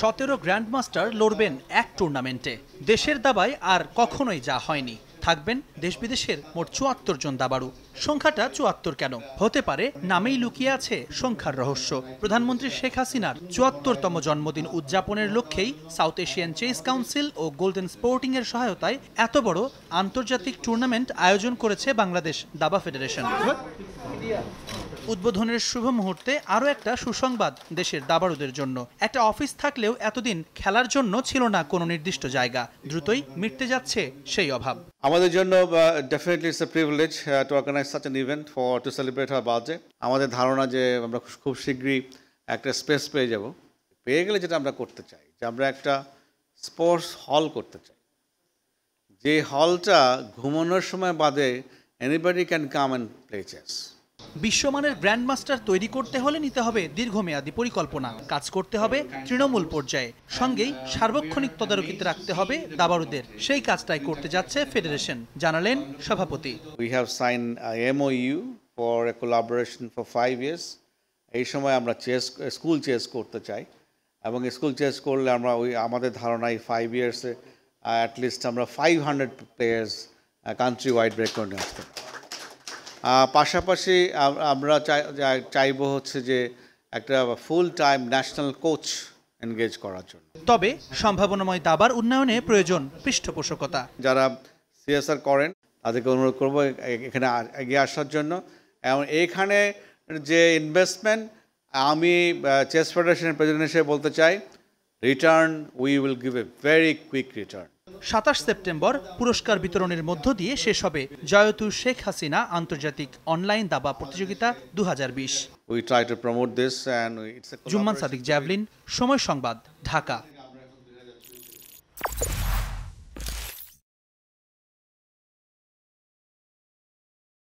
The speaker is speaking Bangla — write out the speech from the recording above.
সতেরো গ্র্যান্ডমাস্টার লড়বেন এক টুর্নামেন্টে দেশের দাবায় আর কখনোই যা হয়নি থাকবেন দেশ বিদেশের মোট চুয়াত্তর জন দাবাড়ু সংখ্যাটা চুয়াত্তর কেন হতে পারে নামেই লুকিয়ে আছে সংখ্যার রহস্য প্রধানমন্ত্রী শেখ হাসিনার চুয়াত্তরতম জন্মদিন উদযাপনের লক্ষ্যেই সাউথ এশিয়ান চেস কাউন্সিল ও গোল্ডেন স্পোর্টিং এর সহায়তায় এত বড় আন্তর্জাতিক টুর্নামেন্ট আয়োজন করেছে বাংলাদেশ দাবা ফেডারেশন হ্যাঁ? উদ্বোধনের শুভ মুহূর্তে আরও একটা সুসংবাদ দেশের দাবাড়ুদের জন্য একটা অফিস থাকলেও এতদিন খেলার জন্য ছিল না কোনো নির্দিষ্ট জায়গা দ্রুতই মিটতে যাচ্ছে সেই অভাব আমাদের জন্য definitely it's a privilege to organise such an event for to celebrate our birthday আমাদের ধারণা যে আমরা খুব শীঘ্রই একটা স্পেস পেয়ে যাব পেয়ে গেলে যেটা আমরা করতে চাই যে আমরা একটা স্পোর্টস হল করতে চাই যে হলটা ঘুমানোর সময় বাদে anybody can come and play chess বিশ্বমানের গ্র্যান্ডমাস্টার তৈরি করতে হলে নিতে হবে দীর্ঘমেয়াদী পরিকল্পনা কাজ করতে হবে তৃণমূল পর্যায়ে সঙ্গেই সার্বক্ষণিক তদারকিতে রাখতে হবে দাবারুদের সেই কাজটাই করতে যাচ্ছে ফেডারেশন জানালেন সভাপতি we have sign MOU for a collaboration for five years এই সময় আমরা চেস স্কুল চেস করতে চাই এবং স্কুল চেস করলে আমরা ওই আমাদের ধারণায় ফাইভ ইয়ার্সে অ্যাটলিস্ট আমরা five hundred players countrywide break করে নিয়ে আসতে পাশাপাশি আমরা চাইব হচ্ছে যে একটা full time national coach engage করার জন্য তবে সম্ভাবনাময় দাবার উন্নয়নে প্রয়োজন পৃষ্ঠপোষকতা যারা সিএসআর করেন তাদেরকে অনুরোধ করবো এখানে এগিয়ে আসার জন্য এবং এখানে যে ইনভেস্টমেন্ট আমি চেস ফেডারেশনের প্রেসিডেন্ট হিসেবে বলতে চাই return we will give a very quick return সাতাশ সেপ্টেম্বর পুরস্কার বিতরণের মধ্য দিয়ে শেষ হবে জয়তু শেখ হাসিনা আন্তর্জাতিক অনলাইন দাবা প্রতিযোগিতা দু হাজার জুম্মান সাদিক জ্যাভলিন সময় সংবাদ ঢাকা